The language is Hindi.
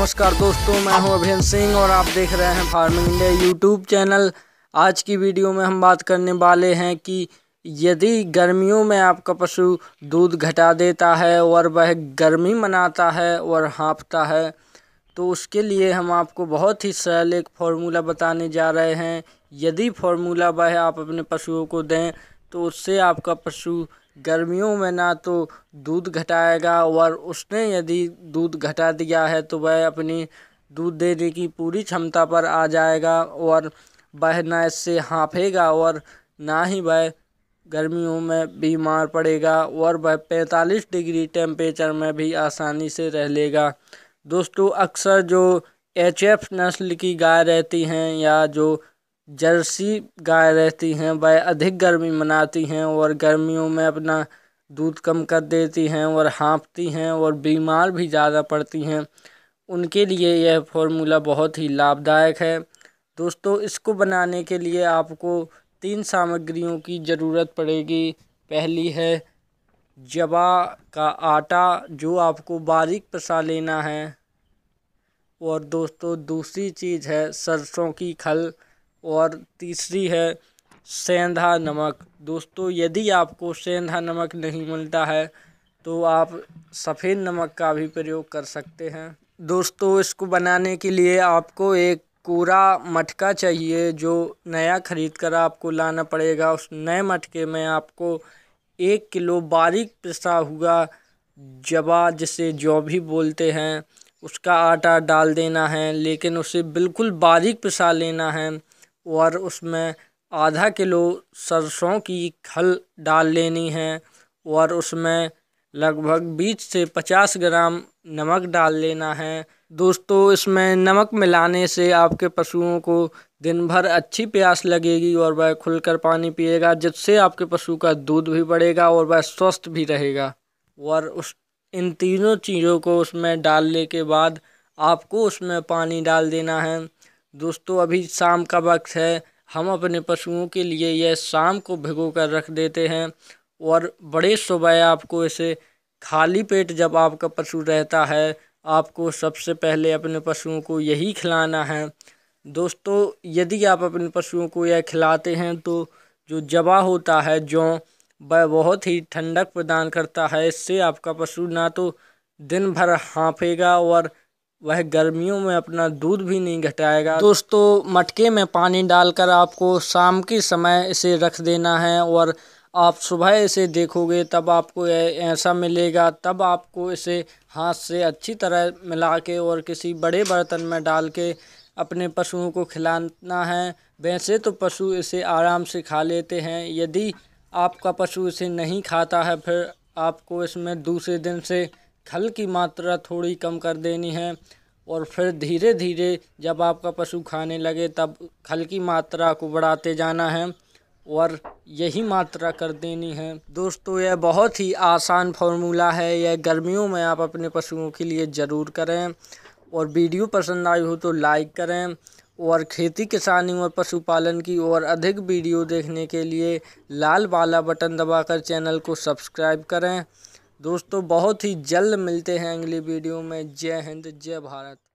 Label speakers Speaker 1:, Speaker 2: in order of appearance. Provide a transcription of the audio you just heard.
Speaker 1: नमस्कार दोस्तों मैं हूं अभियन सिंह और आप देख रहे हैं फार्मिंग इंडिया यूट्यूब चैनल आज की वीडियो में हम बात करने वाले हैं कि यदि गर्मियों में आपका पशु दूध घटा देता है और वह गर्मी मनाता है और हाँपता है तो उसके लिए हम आपको बहुत ही सरल एक फार्मूला बताने जा रहे हैं यदि फार्मूला वह आप अपने पशुओं को दें तो उससे आपका पशु गर्मियों में ना तो दूध घटाएगा और उसने यदि दूध घटा दिया है तो वह अपनी दूध देने की पूरी क्षमता पर आ जाएगा और वह न इससे हाँफेगा और ना ही वह गर्मियों में बीमार पड़ेगा और वह पैंतालीस डिग्री टेम्परेचर में भी आसानी से रह लेगा दोस्तों अक्सर जो एच एफ नस्ल की गाय रहती हैं या जो जर्सी गाय रहती हैं वह अधिक गर्मी मनाती हैं और गर्मियों में अपना दूध कम कर देती हैं और हाँफती हैं और बीमार भी ज़्यादा पड़ती हैं उनके लिए यह फॉर्मूला बहुत ही लाभदायक है दोस्तों इसको बनाने के लिए आपको तीन सामग्रियों की ज़रूरत पड़ेगी पहली है जवा का आटा जो आपको बारीक पसा लेना है और दोस्तों दूसरी चीज़ है सरसों की खल और तीसरी है सेंधा नमक दोस्तों यदि आपको सेंधा नमक नहीं मिलता है तो आप सफ़ेद नमक का भी प्रयोग कर सकते हैं दोस्तों इसको बनाने के लिए आपको एक कूड़ा मटका चाहिए जो नया ख़रीद कर आपको लाना पड़ेगा उस नए मटके में आपको एक किलो बारीक पिसा हुआ जवा जिसे जौ भी बोलते हैं उसका आटा डाल देना है लेकिन उसे बिल्कुल बारीक पिसा लेना है और उसमें आधा किलो सरसों की खल डाल लेनी है और उसमें लगभग बीस से पचास ग्राम नमक डाल लेना है दोस्तों इसमें नमक मिलाने से आपके पशुओं को दिन भर अच्छी प्यास लगेगी और वह खुलकर पानी पिएगा जिससे आपके पशु का दूध भी बढ़ेगा और वह स्वस्थ भी रहेगा और उस इन तीनों चीज़ों को उसमें डालने के बाद आपको उसमें पानी डाल देना है दोस्तों अभी शाम का वक्त है हम अपने पशुओं के लिए यह शाम को भिगो कर रख देते हैं और बड़े सुबह आपको इसे खाली पेट जब आपका पशु रहता है आपको सबसे पहले अपने पशुओं को यही खिलाना है दोस्तों यदि आप अपने पशुओं को यह खिलाते हैं तो जो जवा होता है जो वह बहुत ही ठंडक प्रदान करता है इससे आपका पशु ना तो दिन भर हाँफेगा और वह गर्मियों में अपना दूध भी नहीं घटाएगा दोस्तों मटके में पानी डालकर आपको शाम के समय इसे रख देना है और आप सुबह इसे देखोगे तब आपको ऐसा मिलेगा तब आपको इसे हाथ से अच्छी तरह मिला के और किसी बड़े बर्तन में डाल के अपने पशुओं को खिलाना है वैसे तो पशु इसे आराम से खा लेते हैं यदि आपका पशु इसे नहीं खाता है फिर आपको इसमें दूसरे दिन से खल की मात्रा थोड़ी कम कर देनी है और फिर धीरे धीरे जब आपका पशु खाने लगे तब खल की मात्रा को बढ़ाते जाना है और यही मात्रा कर देनी है दोस्तों यह बहुत ही आसान फार्मूला है यह गर्मियों में आप अपने पशुओं के लिए ज़रूर करें और वीडियो पसंद आई हो तो लाइक करें और खेती किसानी और पशुपालन की और अधिक वीडियो देखने के लिए लाल वाला बटन दबाकर चैनल को सब्सक्राइब करें दोस्तों बहुत ही जल्द मिलते हैं अगली वीडियो में जय हिंद जय भारत